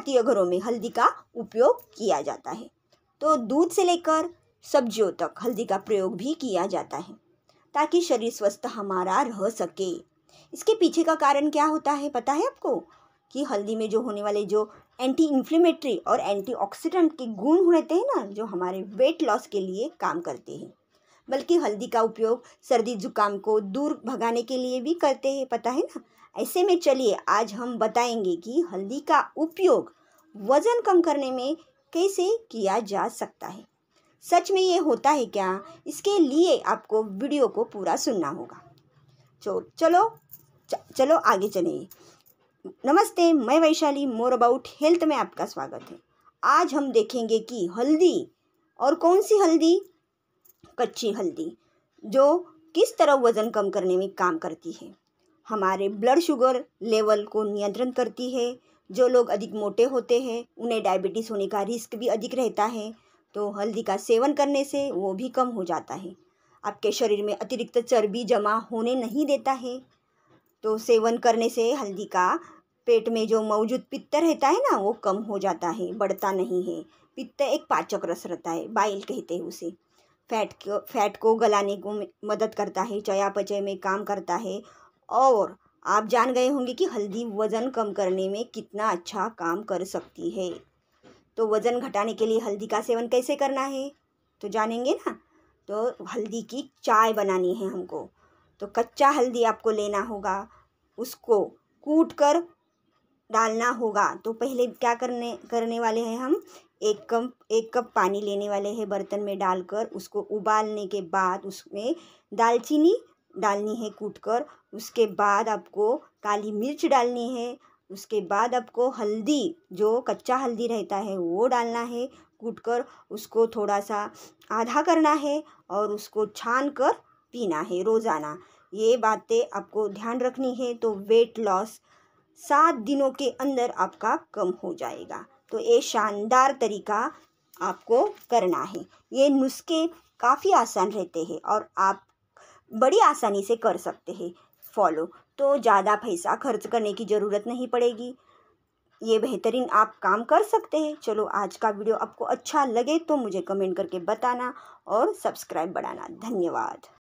भारतीय घरों में हल्दी का उपयोग किया जाता है तो दूध से लेकर सब्जियों तक हल्दी का प्रयोग भी किया जाता है ताकि शरीर स्वस्थ हमारा रह सके इसके पीछे का कारण क्या होता है पता है आपको कि हल्दी में जो होने वाले जो एंटी इन्फ्लेमेटरी और एंटीऑक्सीडेंट के गुण होते हैं ना जो हमारे वेट लॉस के लिए काम करते हैं बल्कि हल्दी का उपयोग सर्दी जुकाम को दूर भगाने के लिए भी करते हैं पता है ना ऐसे में चलिए आज हम बताएंगे कि हल्दी का उपयोग वज़न कम करने में कैसे किया जा सकता है सच में ये होता है क्या इसके लिए आपको वीडियो को पूरा सुनना होगा चो चलो चलो आगे चलेंगे नमस्ते मैं वैशाली मोर अबाउट हेल्थ में आपका स्वागत है आज हम देखेंगे कि हल्दी और कौन सी हल्दी कच्ची हल्दी जो किस तरह वज़न कम करने में काम करती है हमारे ब्लड शुगर लेवल को नियंत्रण करती है जो लोग अधिक मोटे होते हैं उन्हें डायबिटीज़ होने का रिस्क भी अधिक रहता है तो हल्दी का सेवन करने से वो भी कम हो जाता है आपके शरीर में अतिरिक्त चर्बी जमा होने नहीं देता है तो सेवन करने से हल्दी का पेट में जो मौजूद पित्त रहता है ना वो कम हो जाता है बढ़ता नहीं है पित्त एक पाचक रस रहता है बाइल कहते हैं उसे फैट को फैट को गलाने को मदद करता है चयापचय में काम करता है और आप जान गए होंगे कि हल्दी वज़न कम करने में कितना अच्छा काम कर सकती है तो वज़न घटाने के लिए हल्दी का सेवन कैसे करना है तो जानेंगे ना तो हल्दी की चाय बनानी है हमको तो कच्चा हल्दी आपको लेना होगा उसको कूट कर डालना होगा तो पहले क्या करने करने वाले हैं हम एक कप एक कप पानी लेने वाले हैं बर्तन में डालकर उसको उबालने के बाद उसमें दालचीनी डालनी है कूट कर उसके बाद आपको काली मिर्च डालनी है उसके बाद आपको हल्दी जो कच्चा हल्दी रहता है वो डालना है कूट कर उसको थोड़ा सा आधा करना है और उसको छान कर पीना है रोज़ाना ये बातें आपको ध्यान रखनी है तो वेट लॉस सात दिनों के अंदर आपका कम हो जाएगा तो ये शानदार तरीका आपको करना है ये नुस्खे काफ़ी आसान रहते हैं और आप बड़ी आसानी से कर सकते हैं फॉलो तो ज़्यादा पैसा खर्च करने की ज़रूरत नहीं पड़ेगी ये बेहतरीन आप काम कर सकते हैं चलो आज का वीडियो आपको अच्छा लगे तो मुझे कमेंट करके बताना और सब्सक्राइब बढ़ाना धन्यवाद